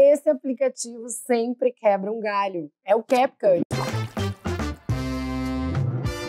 esse aplicativo sempre quebra um galho. É o CapCut.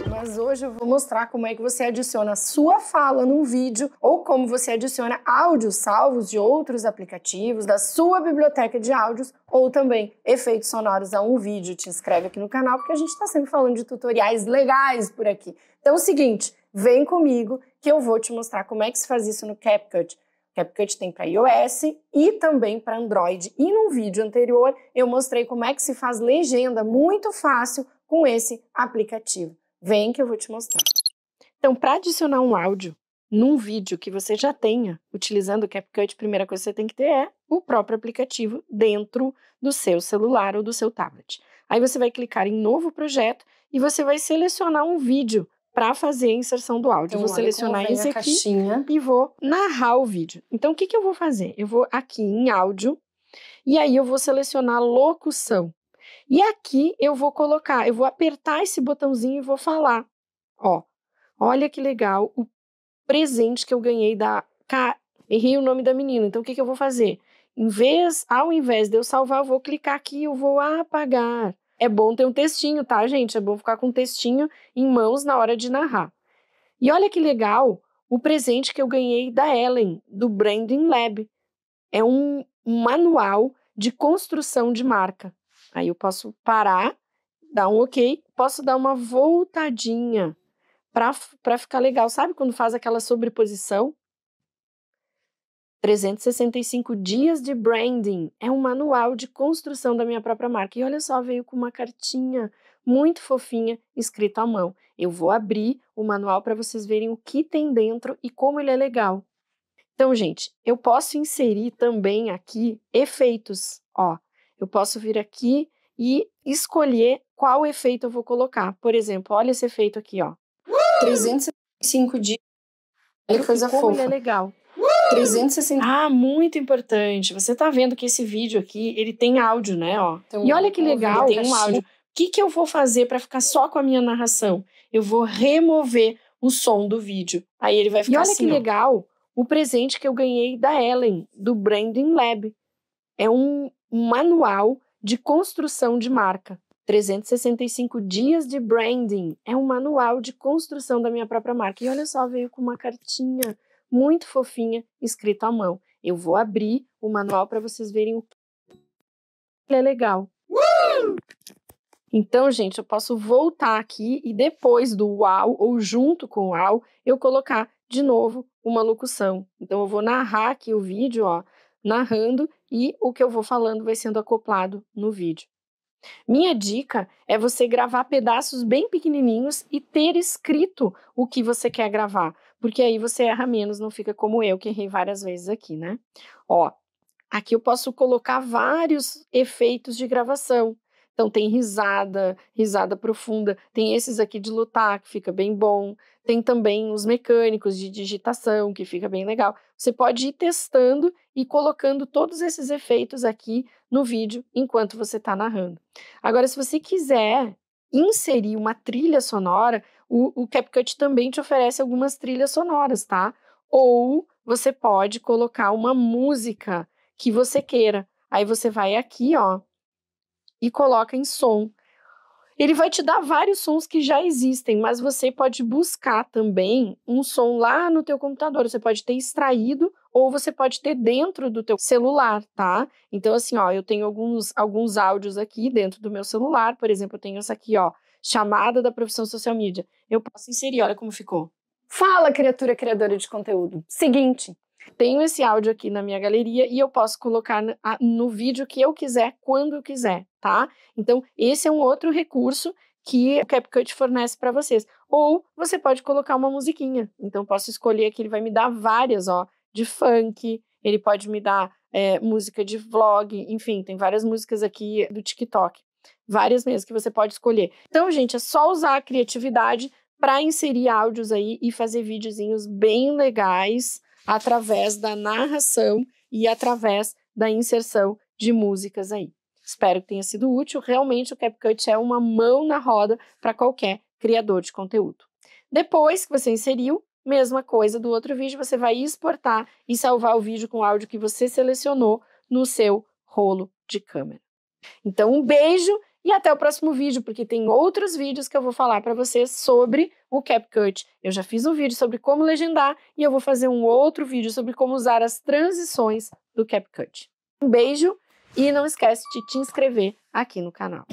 Mas hoje eu vou mostrar como é que você adiciona sua fala num vídeo ou como você adiciona áudios salvos de outros aplicativos, da sua biblioteca de áudios ou também efeitos sonoros a um vídeo. Te inscreve aqui no canal porque a gente está sempre falando de tutoriais legais por aqui. Então é o seguinte, vem comigo que eu vou te mostrar como é que se faz isso no CapCut. CapCut é tem para iOS e também para Android. E num vídeo anterior eu mostrei como é que se faz legenda muito fácil com esse aplicativo. Vem que eu vou te mostrar. Então, para adicionar um áudio num vídeo que você já tenha utilizando o CapCut, a primeira coisa que você tem que ter é o próprio aplicativo dentro do seu celular ou do seu tablet. Aí você vai clicar em novo projeto e você vai selecionar um vídeo para fazer a inserção do áudio. Eu vou selecionar esse aqui caixinha. e vou narrar o vídeo. Então, o que, que eu vou fazer? Eu vou aqui em áudio e aí eu vou selecionar locução. E aqui eu vou colocar, eu vou apertar esse botãozinho e vou falar. Ó, olha que legal o presente que eu ganhei da. Ca... Errei o nome da menina, então o que, que eu vou fazer? Em vez, ao invés de eu salvar, eu vou clicar aqui e eu vou apagar. É bom ter um textinho, tá, gente? É bom ficar com um textinho em mãos na hora de narrar. E olha que legal o presente que eu ganhei da Ellen, do Branding Lab. É um, um manual de construção de marca. Aí eu posso parar, dar um ok, posso dar uma voltadinha para ficar legal. Sabe quando faz aquela sobreposição? 365 dias de branding é um manual de construção da minha própria marca. E olha só, veio com uma cartinha muito fofinha escrita à mão. Eu vou abrir o manual para vocês verem o que tem dentro e como ele é legal. Então, gente, eu posso inserir também aqui efeitos, ó. Eu posso vir aqui e escolher qual efeito eu vou colocar. Por exemplo, olha esse efeito aqui, ó. 365 dias. Ele coisa fofa. Ele é legal. 360. Ah, muito importante. Você tá vendo que esse vídeo aqui, ele tem áudio, né? Ó. Então, e olha que legal, tem um áudio. Assim, o que, que eu vou fazer para ficar só com a minha narração? Eu vou remover o som do vídeo. Aí ele vai ficar assim. E olha assim, que ó. legal o presente que eu ganhei da Ellen, do Branding Lab. É um manual de construção de marca. 365 dias de branding. É um manual de construção da minha própria marca. E olha só, veio com uma cartinha muito fofinha, escrita à mão. Eu vou abrir o manual para vocês verem o que é legal. Então, gente, eu posso voltar aqui e depois do uau ou junto com o uau, eu colocar de novo uma locução. Então, eu vou narrar aqui o vídeo, ó, narrando e o que eu vou falando vai sendo acoplado no vídeo. Minha dica é você gravar pedaços bem pequenininhos e ter escrito o que você quer gravar, porque aí você erra menos, não fica como eu, que errei várias vezes aqui, né? Ó, aqui eu posso colocar vários efeitos de gravação. Então tem risada, risada profunda, tem esses aqui de lutar, que fica bem bom, tem também os mecânicos de digitação, que fica bem legal. Você pode ir testando e colocando todos esses efeitos aqui no vídeo enquanto você está narrando. Agora, se você quiser inserir uma trilha sonora, o, o CapCut também te oferece algumas trilhas sonoras, tá? Ou você pode colocar uma música que você queira. Aí você vai aqui, ó, e coloca em som. Ele vai te dar vários sons que já existem, mas você pode buscar também um som lá no teu computador. Você pode ter extraído ou você pode ter dentro do teu celular, tá? Então assim, ó, eu tenho alguns alguns áudios aqui dentro do meu celular, por exemplo, eu tenho essa aqui, ó, chamada da profissão social media. Eu posso inserir, olha como ficou. Fala, criatura criadora de conteúdo. Seguinte, tenho esse áudio aqui na minha galeria e eu posso colocar no, vídeo que eu quiser, quando eu quiser, tá? Então, esse é um outro recurso que o CapCut fornece para vocês. Ou você pode colocar uma musiquinha. Então, posso escolher aqui, ele vai me dar várias, ó, de funk, ele pode me dar é, música de vlog, enfim, tem várias músicas aqui do TikTok várias mesmo que você pode escolher. Então, gente, é só usar a criatividade para inserir áudios aí e fazer videozinhos bem legais através da narração e através da inserção de músicas aí. Espero que tenha sido útil. Realmente o CapCut é uma mão na roda para qualquer criador de conteúdo. Depois que você inseriu, mesma coisa do outro vídeo, você vai exportar e salvar o vídeo com o áudio que você selecionou no seu rolo de câmera. Então, um beijo e até o próximo vídeo, porque tem outros vídeos que eu vou falar para vocês sobre o CapCut. Eu já fiz um vídeo sobre como legendar e eu vou fazer um outro vídeo sobre como usar as transições do CapCut. Um beijo e não esquece de te inscrever aqui no canal.